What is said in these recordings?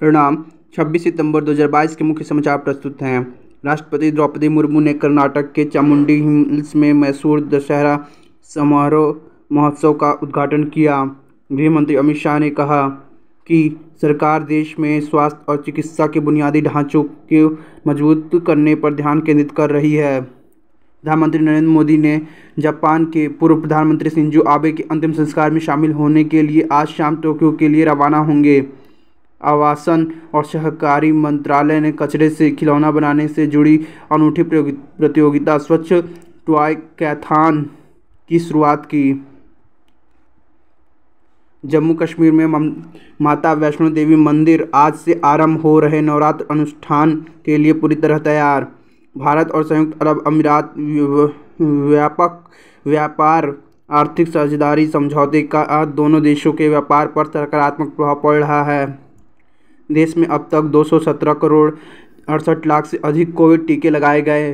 परिणाम 26 सितंबर 2022 के मुख्य समाचार प्रस्तुत हैं राष्ट्रपति द्रौपदी मुर्मू ने कर्नाटक के चामुंडी हिल्स में मैसूर दशहरा समारोह महोत्सव का उद्घाटन किया गृह मंत्री अमित शाह ने कहा कि सरकार देश में स्वास्थ्य और चिकित्सा के बुनियादी ढांचों को मजबूत करने पर ध्यान केंद्रित कर रही है प्रधानमंत्री नरेंद्र मोदी ने जापान के पूर्व प्रधानमंत्री सिंजो आबे के अंतिम संस्कार में शामिल होने के लिए आज शाम टोक्यो के लिए रवाना होंगे आवासन और सहकारी मंत्रालय ने कचरे से खिलौना बनाने से जुड़ी अनूठी प्रतियोगिता स्वच्छ टॉय कैथान की शुरुआत की जम्मू कश्मीर में माता वैष्णो देवी मंदिर आज से आरंभ हो रहे नवरात्र अनुष्ठान के लिए पूरी तरह तैयार भारत और संयुक्त अरब अमीरात व्यापक व्यापार आर्थिक साझेदारी समझौते का दोनों देशों के व्यापार पर सकारात्मक प्रभाव पड़ रहा है देश में अब तक 217 करोड़ अड़सठ लाख से अधिक कोविड टीके लगाए गए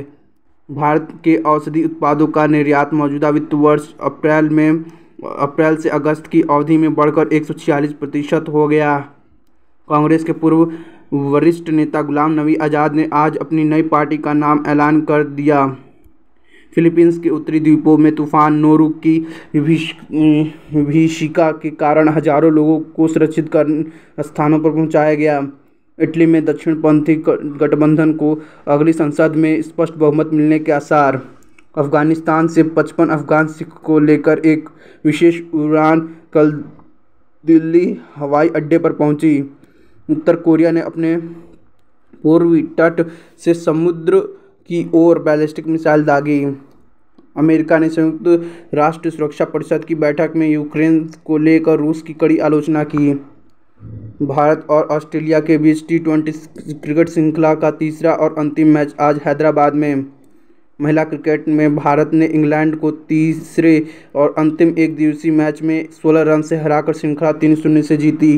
भारत के औषधि उत्पादों का निर्यात मौजूदा वित्त वर्ष अप्रैल में अप्रैल से अगस्त की अवधि में बढ़कर एक प्रतिशत हो गया कांग्रेस के पूर्व वरिष्ठ नेता गुलाम नबी आज़ाद ने आज अपनी नई पार्टी का नाम ऐलान कर दिया फिलीपींस के उत्तरी द्वीपों में तूफान नोरू की विभीषिका के कारण हजारों लोगों को सुरक्षित स्थानों पर पहुंचाया गया इटली में दक्षिणपंथी गठबंधन को अगली संसद में स्पष्ट बहुमत मिलने के आसार अफगानिस्तान से पचपन अफगान सिख को लेकर एक विशेष उड़ान कल दिल्ली हवाई अड्डे पर पहुंची उत्तर कोरिया ने अपने पूर्वी तट से समुद्र की ओर बैलिस्टिक मिसाइल दागी अमेरिका ने संयुक्त राष्ट्र सुरक्षा परिषद की बैठक में यूक्रेन को लेकर रूस की कड़ी आलोचना की भारत और ऑस्ट्रेलिया के बीच टी ट्वेंटी क्रिकेट श्रृंखला का तीसरा और अंतिम मैच आज हैदराबाद में महिला क्रिकेट में भारत ने इंग्लैंड को तीसरे और अंतिम एक दिवसीय मैच में 16 रन से हराकर श्रृंखला तीन शून्य से जीती